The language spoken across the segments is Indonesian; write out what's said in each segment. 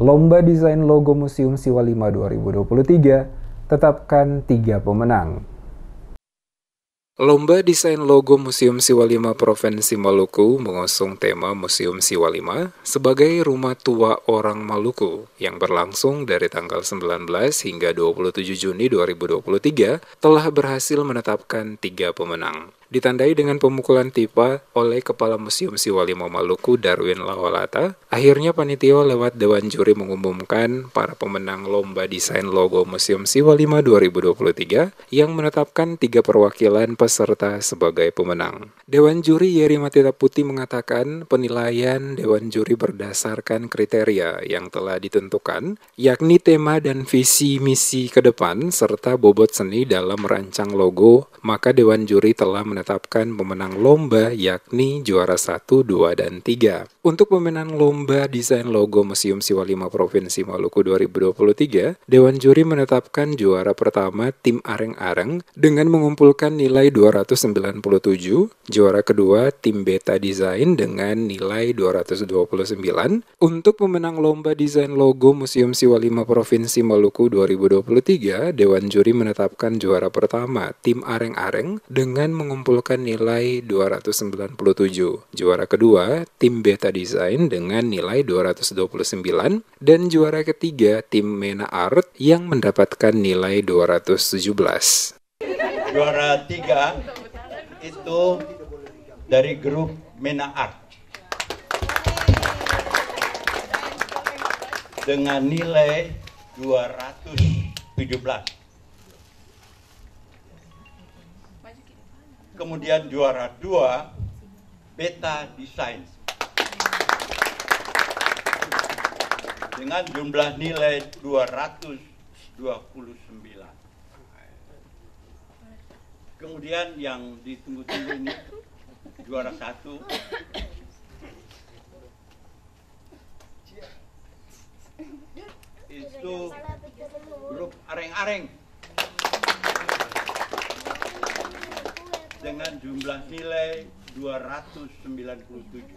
Lomba Desain Logo Museum Siwa 5 2023 tetapkan tiga pemenang. Lomba Desain Logo Museum Siwa 5 Provinsi Maluku mengusung tema Museum Siwa 5 sebagai rumah tua orang Maluku yang berlangsung dari tanggal 19 hingga 27 Juni 2023 telah berhasil menetapkan tiga pemenang ditandai dengan pemukulan tipa oleh Kepala Museum Siwalimo Maluku Darwin Lawalata Akhirnya panitia lewat Dewan Juri mengumumkan para pemenang lomba desain logo Museum Siwa 5 2023 yang menetapkan tiga perwakilan peserta sebagai pemenang. Dewan Juri Yeri Matita Putih mengatakan penilaian Dewan Juri berdasarkan kriteria yang telah ditentukan, yakni tema dan visi misi ke depan serta bobot seni dalam merancang logo, maka Dewan Juri telah menetapkan pemenang lomba yakni juara 1, 2, dan 3. Untuk pemenang lomba lomba desain logo Museum Siwa Lima Provinsi Maluku 2023, Dewan Juri menetapkan juara pertama tim Areng-Areng dengan mengumpulkan nilai 297, juara kedua tim Beta Design dengan nilai 229, untuk pemenang lomba desain logo Museum Siwa Lima Provinsi Maluku 2023, Dewan Juri menetapkan juara pertama tim Areng-Areng dengan mengumpulkan nilai 297, juara kedua tim Beta Design dengan nilai 229 dan juara ketiga tim Mena Art yang mendapatkan nilai 217. Juara tiga itu dari grup Mena Art. Dengan nilai 217. kemudian juara dua beta Designs. dengan jumlah nilai 229. Kemudian yang ditunggu-tunggu ini juara satu itu grup areng-areng dengan jumlah nilai 297.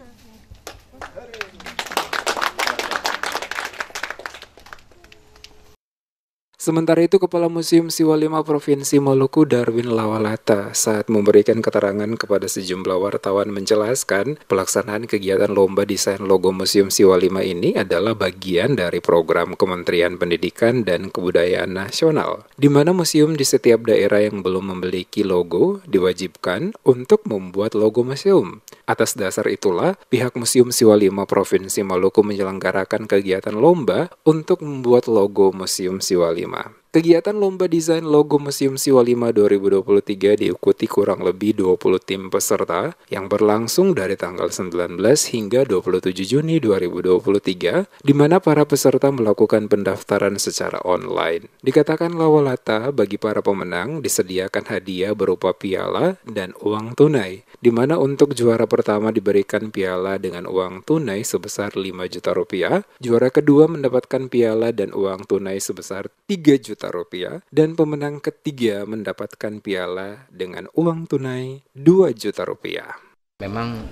Sementara itu, Kepala Museum Siwa Lima Provinsi Maluku Darwin Lawalata saat memberikan keterangan kepada sejumlah wartawan menjelaskan pelaksanaan kegiatan lomba desain logo Museum Siwa Lima ini adalah bagian dari program Kementerian Pendidikan dan Kebudayaan Nasional, di mana museum di setiap daerah yang belum memiliki logo diwajibkan untuk membuat logo museum. Atas dasar itulah, pihak Museum Siwa Lima Provinsi Maluku menyelenggarakan kegiatan lomba untuk membuat logo Museum Siwa Lima. Kegiatan lomba desain logo Museum Siwa 5 2023 diikuti kurang lebih 20 tim peserta yang berlangsung dari tanggal 19 hingga 27 Juni 2023 di mana para peserta melakukan pendaftaran secara online. Dikatakan lawalata bagi para pemenang disediakan hadiah berupa piala dan uang tunai di mana untuk juara pertama diberikan piala dengan uang tunai sebesar 5 juta rupiah, juara kedua mendapatkan piala dan uang tunai sebesar 3 juta juta rupiah dan pemenang ketiga mendapatkan piala dengan uang tunai 2 juta rupiah. Memang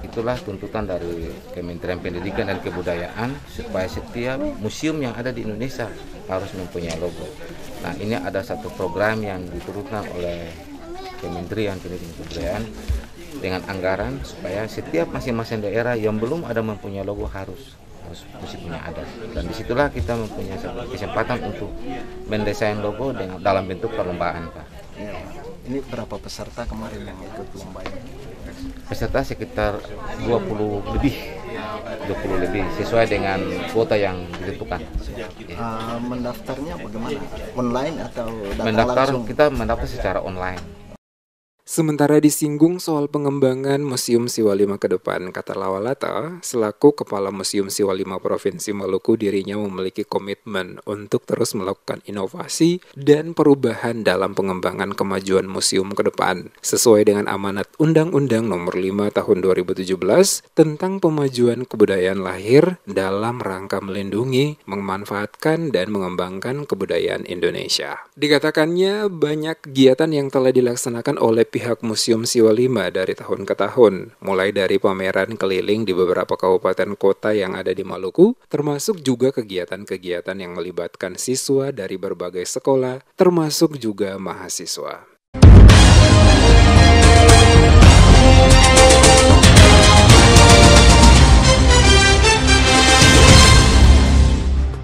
itulah tuntutan dari Kementerian Pendidikan dan Kebudayaan supaya setiap museum yang ada di Indonesia harus mempunyai logo. Nah ini ada satu program yang diturunkan oleh Kementerian Pendidikan dan Kebudayaan dengan anggaran supaya setiap masing-masing daerah yang belum ada mempunyai logo harus mesti punya adat dan disitulah kita mempunyai kesempatan untuk mendesain logo dengan dalam bentuk perlombaan pak ya, ini berapa peserta kemarin yang ikut lomba ini peserta sekitar 20 lebih 20 lebih sesuai dengan kuota yang ditentukan. Uh, mendaftarnya bagaimana? Online atau datang mendaftar langsung? kita mendaftar secara online. Sementara disinggung soal pengembangan Museum Siwalima ke depan, kata Lawalata, selaku Kepala Museum Siwalima Provinsi Maluku dirinya memiliki komitmen untuk terus melakukan inovasi dan perubahan dalam pengembangan kemajuan museum ke depan, sesuai dengan amanat Undang-Undang Nomor 5 Tahun 2017 tentang pemajuan kebudayaan lahir dalam rangka melindungi, memanfaatkan, dan mengembangkan kebudayaan Indonesia. Dikatakannya, banyak kegiatan yang telah dilaksanakan oleh pihak Museum Siwa Lima dari tahun ke tahun, mulai dari pameran keliling di beberapa kabupaten kota yang ada di Maluku, termasuk juga kegiatan-kegiatan yang melibatkan siswa dari berbagai sekolah, termasuk juga mahasiswa.